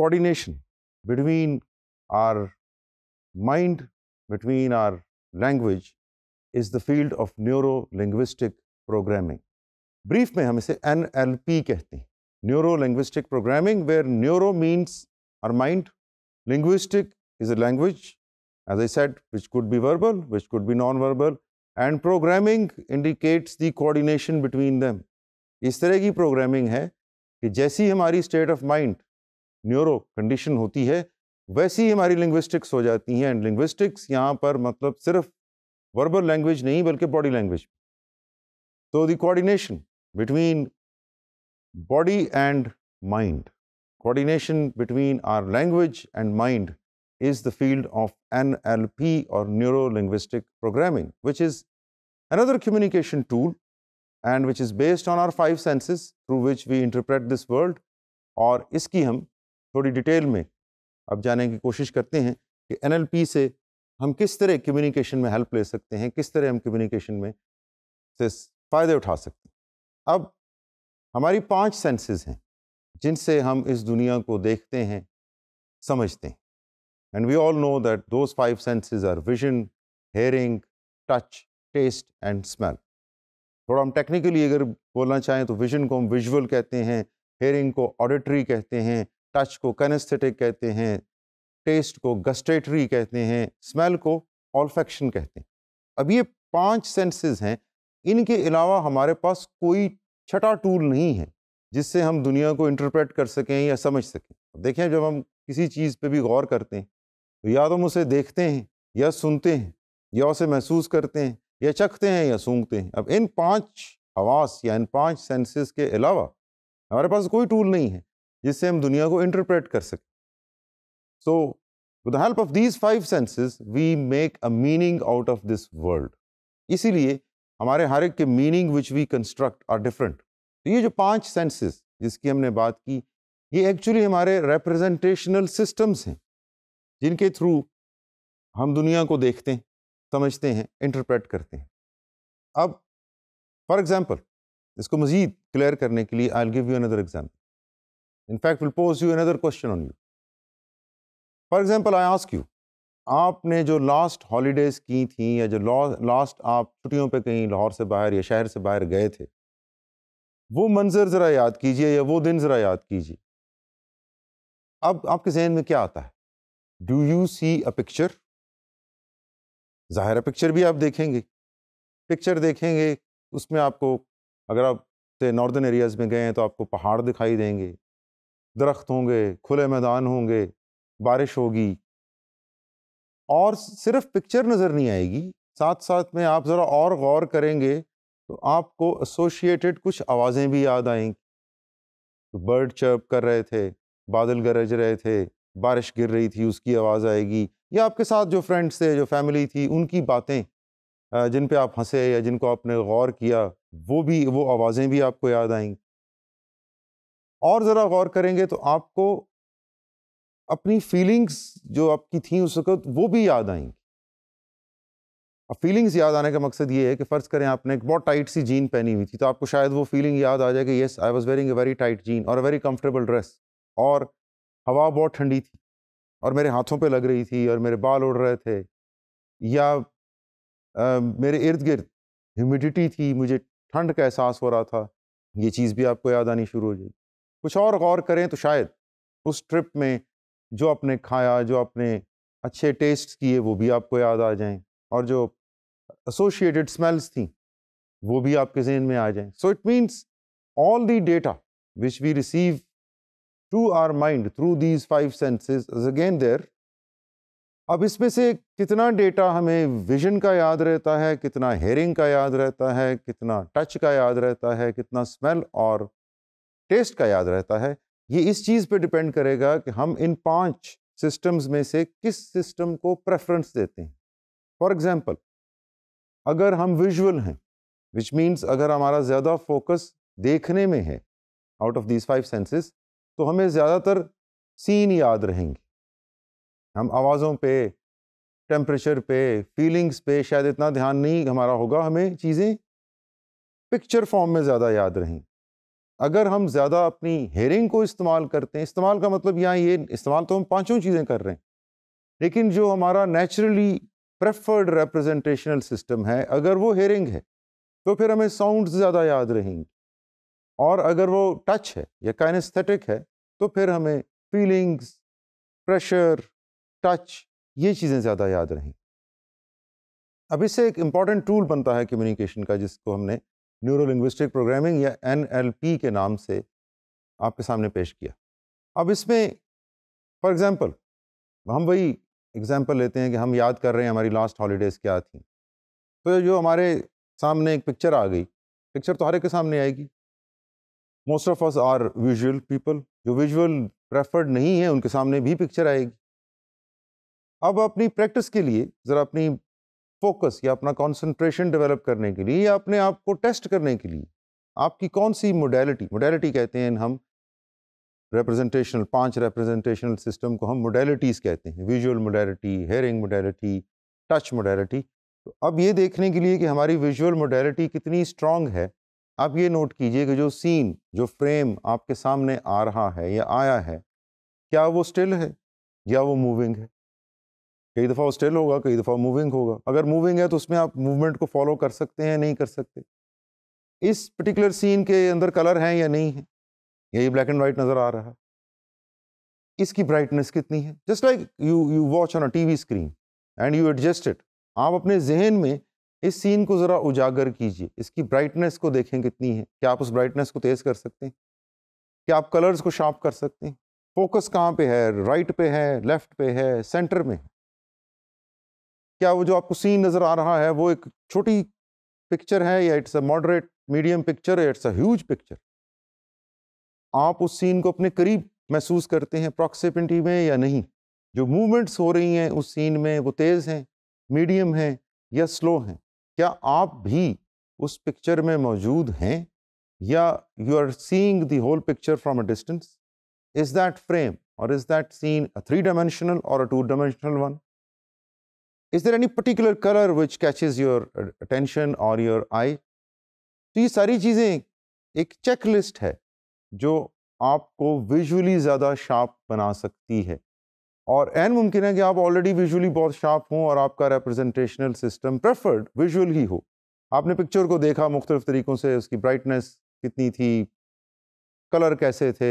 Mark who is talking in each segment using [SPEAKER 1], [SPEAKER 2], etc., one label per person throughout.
[SPEAKER 1] coordination between our mind, between our language, is the field of neuro-linguistic programming. Brief में हम इसे NLP हैं Neuro-linguistic programming where neuro means our mind, linguistic is a language as I said which could be verbal, which could be non-verbal and programming indicates the coordination between them. इस तरह की programming है कि जैसी हमारी state of mind neuro condition होती है वैसी हमारी लिंग्विस्टिक्स हो जाती हैं एंड लिंग्विस्टिक्स यहाँ पर मतलब सिर्फ वर्बल लैंग्वेज नहीं बल्कि बॉडी लैंग्वेज तो the coordination between body and mind coordination between our language and mind is the field of N L P और neuro linguistic programming which is another communication tool and which is based on our five senses through which we interpret this world और इसकी हम थोड़ी detail में अब जाने की कोशिश करते हैं कि एन से हम किस तरह कम्युनिकेशन में हेल्प ले सकते हैं किस तरह हम कम्युनिकेशन में से फ़ायदे उठा सकते हैं अब हमारी पांच सेंसेस हैं जिनसे हम इस दुनिया को देखते हैं समझते हैं and we all know that those five senses are vision hearing touch taste and smell थोड़ा हम टेक्निकली अगर बोलना चाहें तो विजन को हम विजुअल कहते हैं हेयरिंग को ऑडिटरी कहते हैं टच को कैनेस्थेटिक कहते हैं टेस्ट को गस्टेटरी कहते हैं स्मेल को ऑल्फेक्शन कहते हैं अब ये पांच सेंसेस हैं इनके अलावा हमारे पास कोई छठा टूल नहीं है जिससे हम दुनिया को इंटरप्रेट कर सकें या समझ सकें देखें जब हम किसी चीज़ पे भी गौर करते हैं तो या तो हम उसे देखते हैं या सुनते हैं या उसे महसूस करते हैं या चखते हैं या सूंघते हैं अब इन पांच आवास या इन पांच सेंसेस के अलावा हमारे पास कोई टूल नहीं है जिससे हम दुनिया को इंटरप्रेट कर सकें so with help of these five senses we make a meaning out of this world इसीलिए हमारे हर एक के meaning which we construct are different तो ये जो पांच सेंसेस जिसकी हमने बात की ये एक्चुअली हमारे रिप्रेजेंटेशनल सिस्टम्स हैं जिनके थ्रू हम दुनिया को देखते हैं समझते हैं इंटरप्रेट करते हैं अब फॉर एग्ज़ाम्पल इसको मज़ीद क्लियर करने के लिए I give you another example In fact, will pose you another question on you. For example, I ask you, आपने जो लास्ट हॉलीडेज़ की थी या जो लास्ट आप छुट्टियों पर कहीं लाहौर से बाहर या शहर से बाहर गए थे वो मंज़र ज़रा याद कीजिए या वो दिन ज़रा याद कीजिए अब आपके जहन में क्या आता है do you see a picture ज़ाहिर पिक्चर भी आप देखेंगे पिक्चर देखेंगे उसमें आपको अगर आप से नॉर्दर्न एरियाज़ में गए हैं तो आपको पहाड़ दिखाई देंगे दरख्त होंगे खुले मैदान होंगे बारिश होगी और सिर्फ पिक्चर नज़र नहीं आएगी साथ साथ में आप ज़रा और गौर करेंगे तो आपको एसोशिएटेड कुछ आवाज़ें भी याद आएंगी तो बर्ड चर्प कर रहे थे बादल गरज रहे थे बारिश गिर रही थी उसकी आवाज़ आएगी या आपके साथ जो फ्रेंड्स थे जो फैमिली थी उनकी बातें जिन पे आप हंसे या जिनको आपने गौर किया वो भी वो आवाज़ें भी आपको याद आएंगी और ज़रा गौर करेंगे तो आपको अपनी फीलिंग्स जो आपकी थी उस वक्त वो भी याद आएंगी अब फीलिंग्स याद आने का मकसद ये है कि फ़र्ज़ करें आपने एक बहुत टाइट सी जीन पहनी हुई थी तो आपको शायद वो फीलिंग याद आ जाए कि yes I was wearing a very tight jean और अ वेरी कम्फर्टेबल ड्रेस और हवा बहुत ठंडी थी और मेरे हाथों पे लग रही थी और मेरे बाल उड़ रहे थे या आ, मेरे इर्द गिर्द ह्यूमिडिटी थी मुझे ठंड का एहसास हो रहा था ये चीज़ भी आपको याद आनी शुरू हो जाएगी कुछ और गौर करें तो शायद उस ट्रिप में जो आपने खाया जो आपने अच्छे टेस्ट किए वो भी आपको याद आ जाएं और जो एसोशिएटेड स्मेल्स थी वो भी आपके जहन में आ जाएं so it means all the data which we receive to our mind through these five senses is again there अब इसमें से कितना डेटा हमें विजन का याद रहता है कितना हेयरिंग का याद रहता है कितना टच का याद रहता है कितना स्मेल और टेस्ट का याद रहता है ये इस चीज़ पे डिपेंड करेगा कि हम इन पांच सिस्टम्स में से किस सिस्टम को प्रेफरेंस देते हैं फॉर एग्ज़ाम्पल अगर हम विजुअल हैं विच मीन्स अगर हमारा ज़्यादा फोकस देखने में है out of these five senses तो हमें ज़्यादातर सीन याद रहेंगे हम आवाज़ों पे टेम्परेचर पे फीलिंग्स पे शायद इतना ध्यान नहीं हमारा होगा हमें चीज़ें पिक्चर फॉर्म में ज़्यादा याद रहेंगी अगर हम ज़्यादा अपनी हेयरिंग को इस्तेमाल करते हैं इस्तेमाल का मतलब यहाँ ये इस्तेमाल तो हम पाँचों चीज़ें कर रहे हैं लेकिन जो हमारा नेचुरली प्रेफर्ड रिप्रेजेंटेशनल सिस्टम है अगर वो हेयरिंग है तो फिर हमें साउंड ज़्यादा याद रहेंगे और अगर वो टच है या काइनेस्थेटिक है तो फिर हमें फीलिंग्स प्रेशर टच ये चीज़ें ज़्यादा याद रहेंगी अब इससे एक इम्पॉर्टेंट टूल बनता है कम्युनिकेशन का जिसको हमने न्यूरो लिंग्विस्टिक प्रोग्रामिंग या एन के नाम से आपके सामने पेश किया अब इसमें फॉर एग्ज़ाम्पल हम वही एग्ज़ाम्पल लेते हैं कि हम याद कर रहे हैं हमारी लास्ट हॉलीडेज़ क्या थी तो जो हमारे सामने एक पिक्चर आ गई पिक्चर तो हर एक के सामने आएगी most of us are visual people जो विजुअल प्रेफर्ड नहीं है उनके सामने भी पिक्चर आएगी अब अपनी प्रैक्टिस के लिए ज़रा अपनी फोकस या अपना कंसंट्रेशन डेवलप करने के लिए या अपने आप को टेस्ट करने के लिए आपकी कौन सी मोडेलिटी मोडेलिटी कहते हैं हम रिप्रेजेंटेशनल पांच रिप्रेजेंटेशनल सिस्टम को हम मोडेलिटीज़ कहते हैं visual modality hearing modality touch modality तो अब ये देखने के लिए कि हमारी विजुअल मोडेलिटी कितनी स्ट्रांग है आप ये नोट कीजिए कि जो सीन जो फ्रेम आपके सामने आ रहा है या आया है क्या वो स्टिल है या वो मूविंग है कई दफ़ा स्टिल होगा कई दफ़ा मूविंग होगा अगर मूविंग है तो उसमें आप मूवमेंट को फॉलो कर सकते हैं नहीं कर सकते इस पर्टिकुलर सीन के अंदर कलर हैं या नहीं है यही ब्लैक एंड वाइट नज़र आ रहा है इसकी ब्राइटनेस कितनी है just like you you watch on a TV screen and you adjust it आप अपने जहन में इस सीन को ज़रा उजागर कीजिए इसकी ब्राइटनेस को देखें कितनी है क्या आप उस ब्राइटनेस को तेज़ कर सकते हैं क्या आप कलर्स को शार्प कर सकते हैं फोकस कहाँ पे है राइट right पे है लेफ्ट पे है सेंटर में है क्या वो जो आपको सीन नज़र आ रहा है वो एक छोटी पिक्चर है या it's a moderate medium picture या इट्स अ ह्यूज पिक्चर आप उस सीन को अपने करीब महसूस करते हैं प्रॉक्सिपिटी में या नहीं जो मूवमेंट्स हो रही हैं उस सीन में वो तेज़ हैं मीडियम हैं या स्लो हैं क्या आप भी उस पिक्चर में मौजूद हैं या you are seeing the whole picture from a distance is that frame और is that scene a three dimensional और a two dimensional one is there any particular colour which catches your attention और your eye तो ये सारी चीज़ें एक check list है जो आपको विजुअली ज़्यादा शार्प बना सकती है और एन मुमकिन है कि आप ऑलरेडी विजुअली बहुत शार्प हों और आपका रिप्रेजेंटेशनल सिस्टम प्रेफर्ड विजुअल ही हो आपने पिक्चर को देखा मुख्तलिफ तरीक़ों से उसकी ब्राइटनेस कितनी थी कलर कैसे थे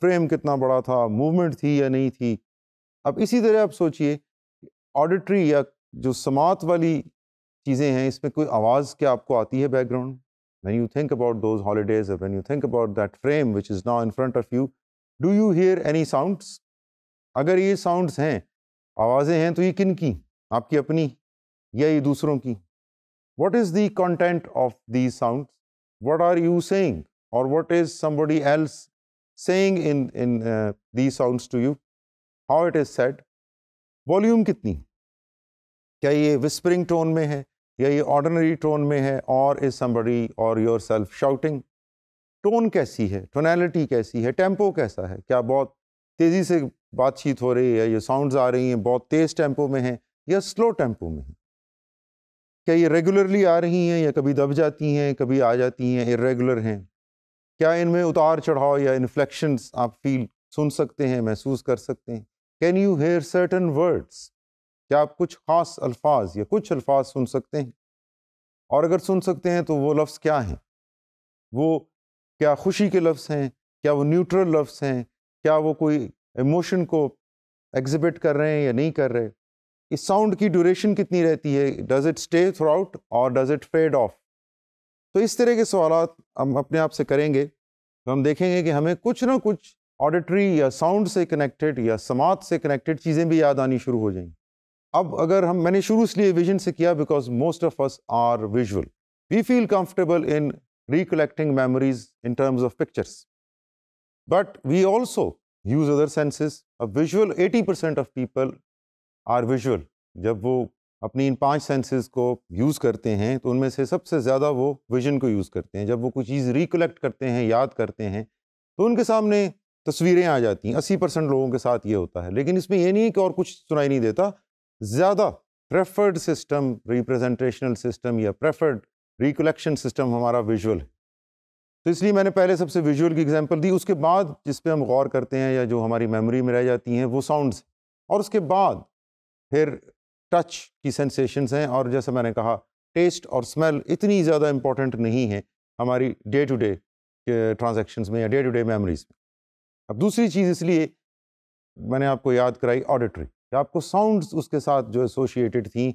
[SPEAKER 1] फ्रेम कितना बड़ा था मूवमेंट थी या नहीं थी अब इसी तरह आप सोचिए ऑडिटरी या जो समात वाली चीज़ें हैं इसमें कोई आवाज़ क्या आपको आती है background when you think about those holidays when you think about that frame which is now in front of you do you hear any sounds अगर ये साउंडस हैं आवाज़ें हैं तो ये किन की आपकी अपनी या ये दूसरों की what is the content of the sound what are you saying और what is someone else saying in in the sounds to you how it is set volume कितनी क्या ये विस्परिंग टोन में है या ये ऑर्डनरी टोन में है और इज समबडी और योर सेल्फ शाउटिंग टोन कैसी है टोनैलिटी कैसी है टेम्पो कैसा है क्या बहुत तेज़ी से बातचीत हो रही है या साउंड्स आ रही हैं बहुत तेज़ टेम्पो में है या स्लो टेम्पो में है क्या ये रेगुलरली आ रही हैं या कभी दब जाती हैं कभी आ जाती हैं इरेगुलर हैं क्या इनमें उतार चढ़ाव या इन्फ्लेक्शन आप फील सुन सकते हैं महसूस कर सकते हैं can you hear certain words क्या आप कुछ ख़ास अल्फाज या कुछ अल्फाज सुन सकते हैं और अगर सुन सकते हैं तो वो लफ्ज़ क्या हैं वो क्या खुशी के लफ्ज़ हैं क्या वो न्यूट्रल लफ्ज़ हैं क्या वो कोई इमोशन को एग्जिबिट कर रहे हैं या नहीं कर रहे इस साउंड की ड्यूरेशन कितनी रहती है does it stay throughout और डज़ इट फेड ऑफ तो इस तरह के सवाल हम अपने आप से करेंगे तो हम देखेंगे कि हमें कुछ ना कुछ ऑडिटरी या साउंड से कनेक्टेड या समात से कनेक्टेड चीज़ें भी याद आनी शुरू हो जाएंगी अब अगर हम मैंने शुरू इसलिए विजन से किया because most of us are visual we feel comfortable in recollecting memories in terms of pictures but we also use other senses अब visual 80 percent of people are visual जब वो अपनी इन पांच सेंसेस को यूज़ करते हैं तो उनमें से सबसे ज़्यादा वो विजन को यूज़ करते हैं जब वो कोई चीज़ रिकलेक्ट करते हैं याद करते हैं तो उनके सामने तस्वीरें आ जाती हैं अस्सी परसेंट लोगों के साथ ये होता है लेकिन इसमें यह नहीं है कि और कुछ सुनाई नहीं देता ज़्यादा प्रेफर्ड सिस्टम रिप्रेजेंटेशनल सिस्टम या प्रेफर्ड रिकलेक्शन सिस्टम हमारा विजुअल है तो इसलिए मैंने पहले सबसे विजुअल की एग्जांपल दी उसके बाद जिस पर हम गौर करते हैं या जो हमारी मेमोरी में रह जाती हैं वो साउंडस और उसके बाद फिर टच की सेंसेशंस हैं और जैसे मैंने कहा टेस्ट और स्मेल इतनी ज़्यादा इम्पॉर्टेंट नहीं है हमारी डे टू डे ट्रांजेक्शन्स में या डे टू डे मेमोरीज में अब दूसरी चीज़ इसलिए मैंने आपको याद कराई ऑडिटरी आपको साउंड्स उसके साथ जो एसोसिएटेड थी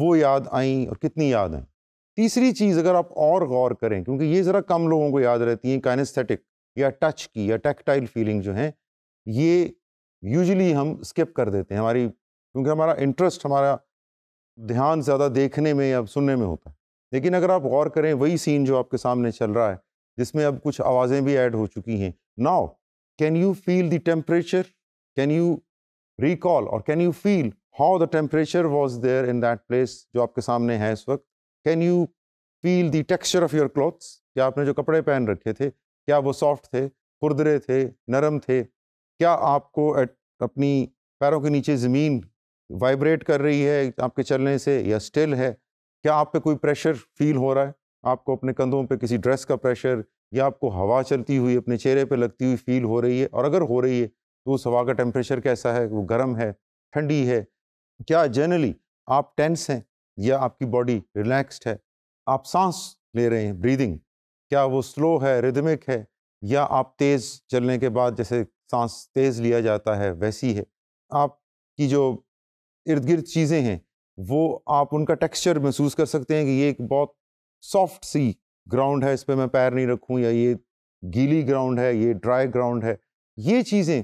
[SPEAKER 1] वो याद आई और कितनी याद आई तीसरी चीज़ अगर आप और गौर करें क्योंकि ये ज़रा कम लोगों को याद रहती हैं काइनेस्थेटिक या टच की या टेक्टाइल फीलिंग जो हैं ये यूजली हम स्किप कर देते हैं हमारी क्योंकि हमारा इंटरेस्ट हमारा ध्यान ज़्यादा देखने में या सुनने में होता है लेकिन अगर आप गौर करें वही सीन जो आपके सामने चल रहा है जिसमें अब कुछ आवाज़ें भी ऐड हो चुकी हैं नाव can you feel the temperature? Can you recall or can you feel how the temperature was there in that place jo aapke samne hai is waqt Can you feel the texture of your clothes? kya aapne jo kapde pehen rakhe the kya wo soft the khurdre the naram the kya aapko apni pairon ke niche zameen vibrate kar rahi hai aapke chalne se ya still hai kya aap pe koi pressure feel ho raha hai aapko apne kandhon pe kisi dress ka pressure या आपको हवा चलती हुई अपने चेहरे पर लगती हुई फील हो रही है और अगर हो रही है तो उस हवा का टेम्परेचर कैसा है वो गर्म है ठंडी है क्या जनरली आप टेंस हैं या आपकी बॉडी रिलैक्स्ड है आप सांस ले रहे हैं ब्रीदिंग क्या वो स्लो है रिदमिक है या आप तेज़ चलने के बाद जैसे सांस तेज़ लिया जाता है वैसी है आपकी जो इर्द गिर्द चीज़ें हैं वो आप उनका टेक्सचर महसूस कर सकते हैं कि ये एक बहुत सॉफ्ट सी ग्राउंड है इस पर मैं पैर नहीं रखूँ या ये गीली ग्राउंड है ये ड्राई ग्राउंड है ये चीज़ें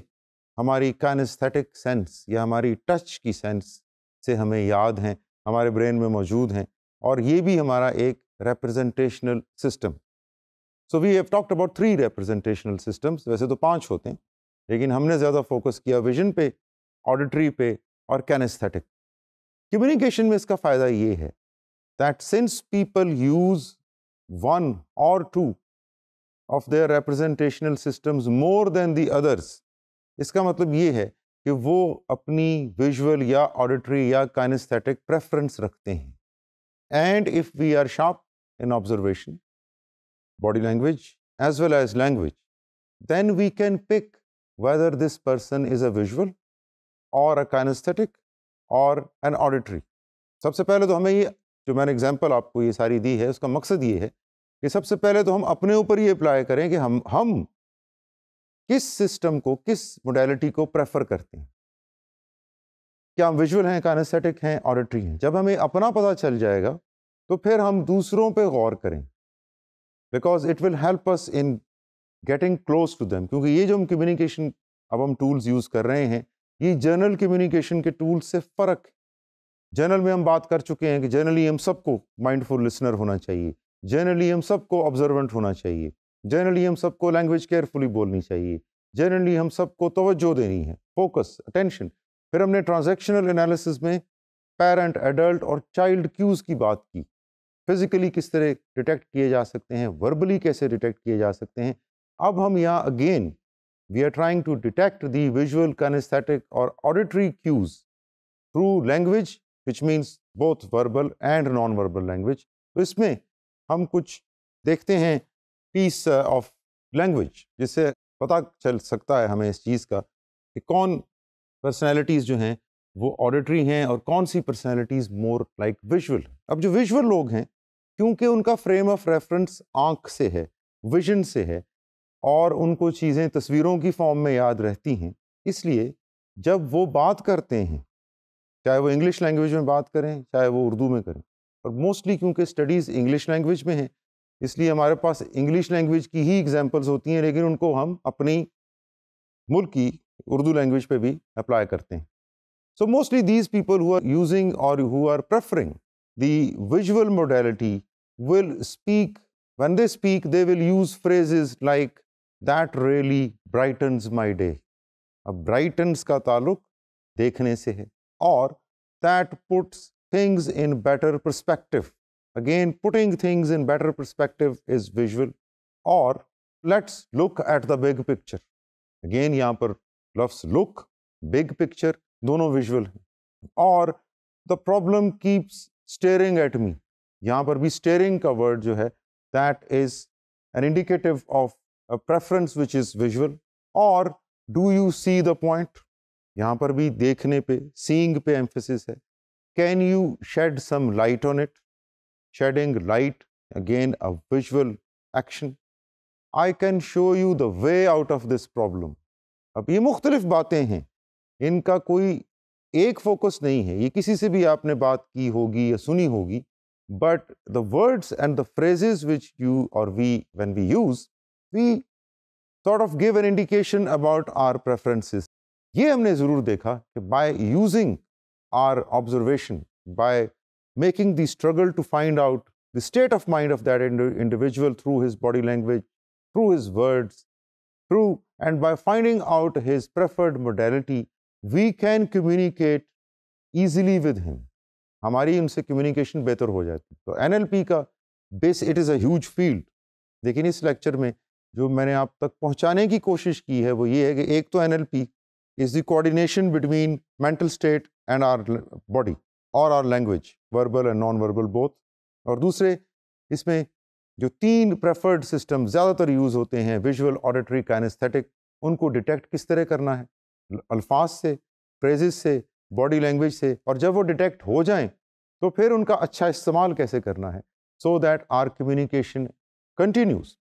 [SPEAKER 1] हमारी कैनस्थेटिक सेंस या हमारी टच की सेंस से हमें याद हैं हमारे ब्रेन में मौजूद हैं और ये भी हमारा एक representational system so we have talked about three representational systems वैसे तो पांच होते हैं लेकिन हमने ज़्यादा फोकस किया विजन पे ऑडिटरी पे और कैनस्थेटिक कम्युनिकेशन में इसका फ़ायदा ये है that since people use one or two of their representational systems more than the others इसका मतलब ये है कि वो अपनी विजुअल या ऑडिटरी या काइनेस्थेटिक प्रेफरेंस रखते हैं and if we are sharp in observation body language as well as language then we can pick whether this person is a visual or a kinesthetic or an auditory सबसे पहले तो हमें ये जो मैंने example आपको ये सारी दी है उसका मकसद ये है कि सबसे पहले तो हम अपने ऊपर ये अप्लाई करें कि हम हम किस सिस्टम को किस मोडेलिटी को प्रेफर करते हैं क्या हम विजुअल हैं कानेस्थेटिक हैं ऑडिटरी हैं जब हमें अपना पता चल जाएगा तो फिर हम दूसरों पे गौर करें because it will help us in getting close to them क्योंकि ये जो हम कम्युनिकेशन अब हम टूल्स यूज़ कर रहे हैं ये जनरल कम्युनिकेशन के टूल्स से फ़र्क है जनरल में हम बात कर चुके हैं कि जनरली हम सबको माइंडफुल लिसनर होना चाहिए जनरली हम सबको ऑब्जर्वेंट होना चाहिए जनरली हम सबको लैंग्वेज केयरफुली बोलनी चाहिए जनरली हम सबको तोज्जो देनी है फोकस अटेंशन फिर हमने ट्रांजेक्शनल एनालिसिस में पेरेंट एडल्ट और चाइल्ड क्यूज़ की बात की फिज़िकली किस तरह डिटेक्ट किए जा सकते हैं वर्बली कैसे डिटेक्ट किए जा सकते हैं अब हम यहाँ again we are trying to detect the visual kinesthetic और auditory cues through language which means both verbal and non verbal language तो इसमें हम कुछ देखते हैं पीस ऑफ लैंग्वेज जिससे पता चल सकता है हमें इस चीज़ का कि कौन पर्सनैलिटीज़ जो हैं वो ऑडिटरी हैं और कौन सी पर्सनैलिटीज़ मोर लाइक विजुअल अब जो विजुअल लोग हैं क्योंकि उनका फ्रेम ऑफ रेफरेंस आँख से है विजन से है और उनको चीज़ें तस्वीरों की फॉर्म में याद रहती हैं इसलिए जब वो बात करते हैं चाहे वो इंग्लिश लैंग्वेज में बात करें चाहे वो उर्दू में करें और मोस्टली क्योंकि स्टडीज़ इंग्लिश लैंग्वेज में हैं इसलिए हमारे पास इंग्लिश लैंग्वेज की ही एग्जांपल्स होती हैं लेकिन उनको हम अपनी मुल्क की उर्दू लैंग्वेज पे भी अप्लाई करते हैं so mostly these people who are using और who are preferring the visual modality will speak one they speak they will use phrases like that really brightens my day अब ब्राइटन्स का ताल्लुक देखने से है or that puts things in better perspective. Again, putting things in better perspective is visual or let's look at the big picture. Again, यहाँ पर look, big picture दोनों visual Or the problem keeps staring at me. यहाँ be staring का word that is an indicative of a preference which is visual or do you see the point? यहाँ पर भी देखने पे सीइंग पे emphasis है can you shed some light on it shading light again a visual action I can show you the way out of this problem अब ये मुख्तलिफ बातें हैं इनका कोई एक फोकस नहीं है ये किसी से भी आपने बात की होगी या सुनी होगी but the words and the phrases which you और we when we use we thought of give an indication about our preferences ये हमने ज़रूर देखा कि by using our observation by making the struggle to find out the state of mind of that individual through his body language through his words through and by finding out his preferred modality we can communicate easily with him हमारी उनसे communication बेहतर हो जाती तो N का base it is as field लेकिन इस lecture में जो मैंने आप तक पहुंचाने की कोशिश की है वो ये है कि एक तो N is the coordination between mental state and our body और our language verbal and non verbal both और दूसरे इसमें जो तीन प्रेफर्ड सिस्टम ज़्यादातर यूज़ होते हैं विजुअल ऑडिटरी कैनेस्थेटिक उनको डिटेक्ट किस तरह करना है अल्फाज से फ्रेजेस से बॉडी लैंग्वेज से और जब वो डिटेक्ट हो जाएं तो फिर उनका अच्छा इस्तेमाल कैसे करना है so that our communication continues